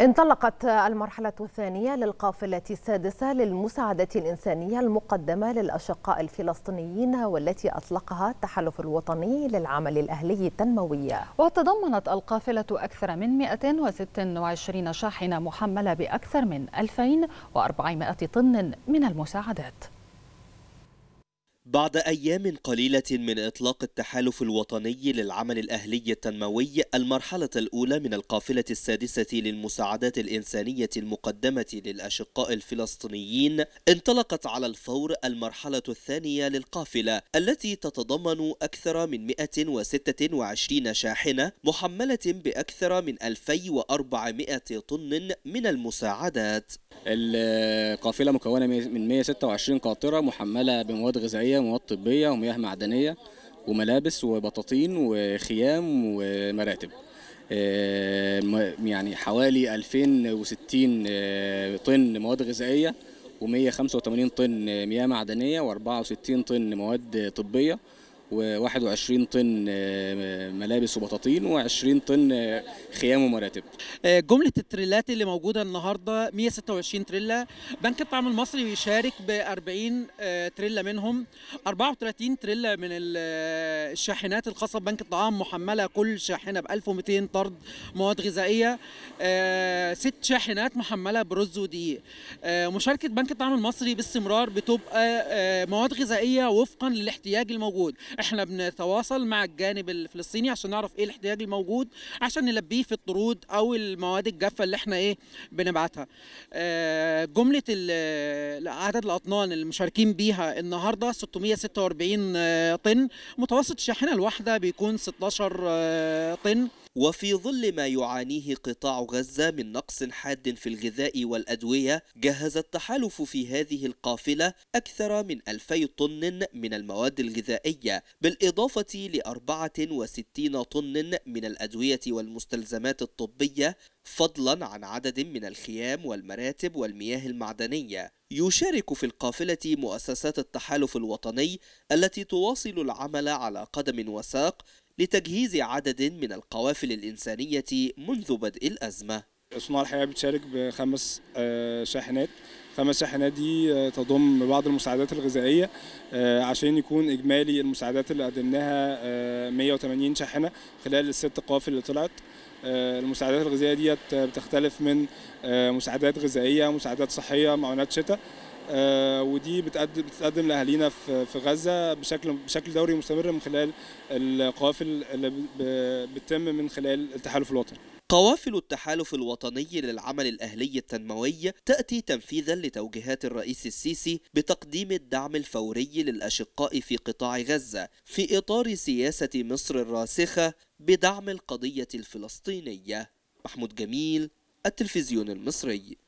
انطلقت المرحلة الثانية للقافلة السادسة للمساعدة الإنسانية المقدمة للأشقاء الفلسطينيين والتي أطلقها التحالف الوطني للعمل الأهلي التنموي وتضمنت القافلة أكثر من 126 شاحنة محملة بأكثر من 2400 طن من المساعدات بعد أيام قليلة من إطلاق التحالف الوطني للعمل الأهلي التنموي المرحلة الأولى من القافلة السادسة للمساعدات الإنسانية المقدمة للأشقاء الفلسطينيين انطلقت على الفور المرحلة الثانية للقافلة التي تتضمن أكثر من 126 شاحنة محملة بأكثر من 2400 طن من المساعدات القافلة مكونة من 126 قاطرة محملة بمواد غذائية الصحيه ومواد طبيه ومياه معدنيه وملابس وبطاطين وخيام ومراتب آه، يعني حوالي 2060 آه، طن مواد غذائيه و185 طن مياه معدنيه و64 طن مواد طبيه و21 طن آه، ملابس وبطاطين و20 طن آه، خيام ومراتب. آه، جمله التريلات اللي موجوده النهارده 126 تريلا، بنك الطعام المصري بيشارك ب 40 تريلا منهم، 34 تريلا من الشاحنات الخاصه ببنك الطعام محمله كل شاحنه ب 1200 طرد مواد غذائيه، ست شاحنات محمله برز ودقيق. مشاركه بنك الطعام المصري باستمرار بتبقى مواد غذائيه وفقا للاحتياج الموجود احنا بنتواصل مع الجانب الفلسطيني عشان نعرف ايه الاحتياج الموجود عشان نلبيه في الطرود او المواد الجافه اللي احنا ايه بنبعتها آه، جمله عدد الاطنان المشاركين بيها النهارده 646 آه، طن متوسط الشاحنه الواحده بيكون 16 آه، طن وفي ظل ما يعانيه قطاع غزة من نقص حاد في الغذاء والأدوية جهز التحالف في هذه القافلة أكثر من 2000 طن من المواد الغذائية بالإضافة ل 64 طن من الأدوية والمستلزمات الطبية فضلا عن عدد من الخيام والمراتب والمياه المعدنية يشارك في القافلة مؤسسات التحالف الوطني التي تواصل العمل على قدم وساق لتجهيز عدد من القوافل الإنسانية منذ بدء الأزمة صناع الحياة بتشارك بخمس آه، شاحنات خمس شاحنات دي آه، تضم بعض المساعدات الغذائيه آه، عشان يكون اجمالي المساعدات اللي قدمناها 180 شاحنه خلال الست قوافل اللي طلعت المساعدات الغذائيه ديت بتختلف من مساعدات غذائيه مساعدات صحيه معونات شتاء آه، ودي بتقدم بتتقدم لاهالينا في في غزه بشكل بشكل دوري مستمر من خلال القوافل اللي بتتم من خلال التحالف الوطني قوافل التحالف الوطني للعمل الأهلي التنموي تأتي تنفيذا لتوجيهات الرئيس السيسي بتقديم الدعم الفوري للأشقاء في قطاع غزة في إطار سياسة مصر الراسخة بدعم القضية الفلسطينية محمود جميل التلفزيون المصري